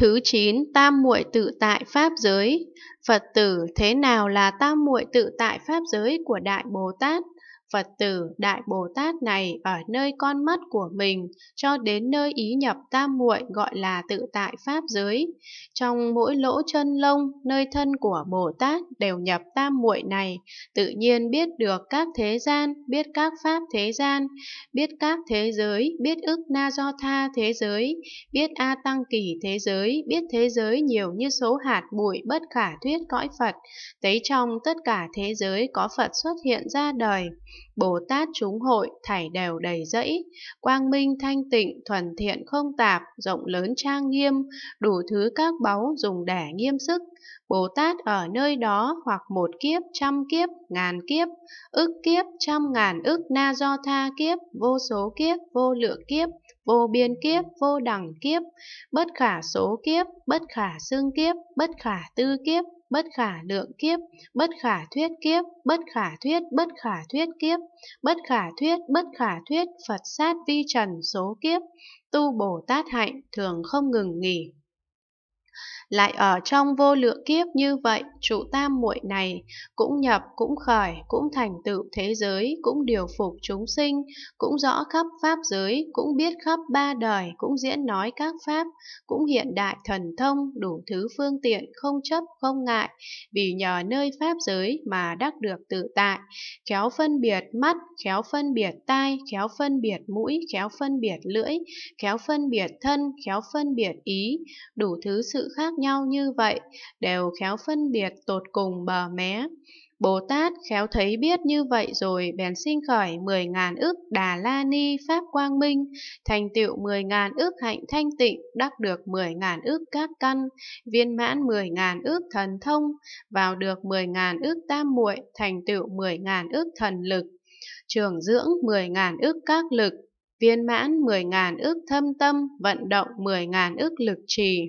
Thứ 9, tam muội tự tại pháp giới. Phật tử, thế nào là tam muội tự tại pháp giới của Đại Bồ Tát? Phật tử Đại Bồ Tát này ở nơi con mắt của mình cho đến nơi ý nhập tam muội gọi là tự tại Pháp giới. Trong mỗi lỗ chân lông, nơi thân của Bồ Tát đều nhập tam muội này, tự nhiên biết được các thế gian, biết các Pháp thế gian, biết các thế giới, biết ức na do tha thế giới, biết A Tăng kỷ thế giới, biết thế giới nhiều như số hạt bụi bất khả thuyết cõi Phật, thấy trong tất cả thế giới có Phật xuất hiện ra đời. Bồ Tát chúng hội thảy đều đầy dẫy, quang minh thanh tịnh, thuần thiện không tạp, rộng lớn trang nghiêm, đủ thứ các báu dùng để nghiêm sức. Bồ Tát ở nơi đó hoặc một kiếp, trăm kiếp, ngàn kiếp, ức kiếp, trăm ngàn ức na do tha kiếp, vô số kiếp, vô lượng kiếp, vô biên kiếp, vô đẳng kiếp, bất khả số kiếp, bất khả xương kiếp, bất khả tư kiếp, bất khả lượng kiếp, bất khả thuyết kiếp, bất khả thuyết bất khả thuyết kiếp, bất khả thuyết bất khả thuyết Phật sát vi trần số kiếp, tu Bồ Tát hạnh thường không ngừng nghỉ lại ở trong vô lượng kiếp như vậy trụ tam muội này cũng nhập cũng khởi cũng thành tựu thế giới cũng điều phục chúng sinh cũng rõ khắp pháp giới cũng biết khắp ba đời cũng diễn nói các pháp cũng hiện đại thần thông đủ thứ phương tiện không chấp không ngại vì nhờ nơi pháp giới mà đắc được tự tại khéo phân biệt mắt khéo phân biệt tai khéo phân biệt mũi khéo phân biệt lưỡi khéo phân biệt thân khéo phân biệt ý đủ thứ sự khác nhau như vậy đều khéo phân biệt tột cùng bờ mé. Bồ Tát khéo thấy biết như vậy rồi bèn sinh khởi 10.000 ức Đà La Ni Pháp Quang Minh, thành tựu 10.000 ức hạnh thanh tịnh, đắc được 10.000 ức các căn, viên mãn 10.000 ức thần thông, vào được 10.000 ức tam muội, thành tựu 10.000 ức thần lực, trường dưỡng 10.000 ức các lực, viên mãn 10.000 ức thâm tâm, vận động 10.000 ức lực trì.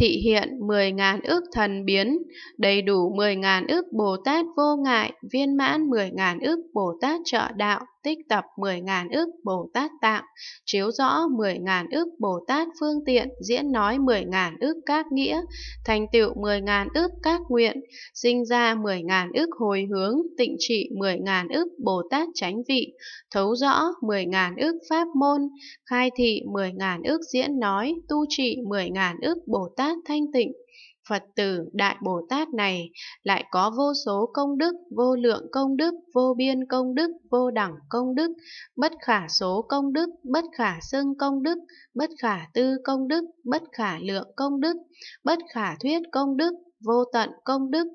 thị hiện 10.000 ước thần biến, đầy đủ 10.000 ước Bồ Tát vô ngại, viên mãn 10.000 ước Bồ Tát trợ đạo, tích tập 10.000 ước Bồ Tát tạng, chiếu rõ 10.000 ước Bồ Tát phương tiện, diễn nói 10.000 ước các nghĩa, thành tựu 10.000 ước các nguyện, sinh ra 10.000 ước hồi hướng, tịnh trị 10.000 ước Bồ Tát chánh vị, thấu rõ 10.000 ước pháp môn, khai thị 10.000 ước diễn nói, tu trị 10.000 ước Bồ Tát giác thanh tịnh. Phật tử Đại Bồ Tát này lại có vô số công đức, vô lượng công đức, vô biên công đức, vô đẳng công đức, bất khả số công đức, bất khả xưng công đức, bất khả tư công đức, bất khả lượng công đức, bất khả thuyết công đức, vô tận công đức.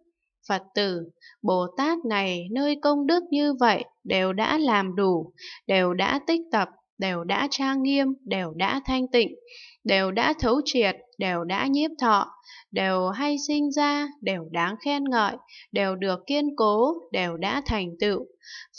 Phật tử, Bồ Tát này nơi công đức như vậy đều đã làm đủ, đều đã tích tập đều đã trang nghiêm, đều đã thanh tịnh, đều đã thấu triệt, đều đã nhiếp thọ, đều hay sinh ra, đều đáng khen ngợi, đều được kiên cố, đều đã thành tựu.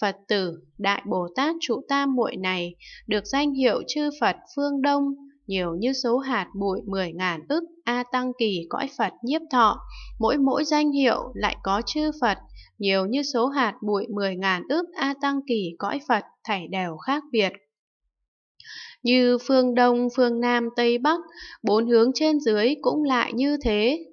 Phật tử, Đại Bồ Tát trụ tam muội này được danh hiệu chư Phật phương Đông, nhiều như số hạt bụi mười ngàn ức A Tăng Kỳ cõi Phật nhiếp thọ, mỗi mỗi danh hiệu lại có chư Phật, nhiều như số hạt bụi mười ngàn ức A Tăng Kỳ cõi Phật thảy đều khác biệt như phương Đông, phương Nam, Tây Bắc, bốn hướng trên dưới cũng lại như thế.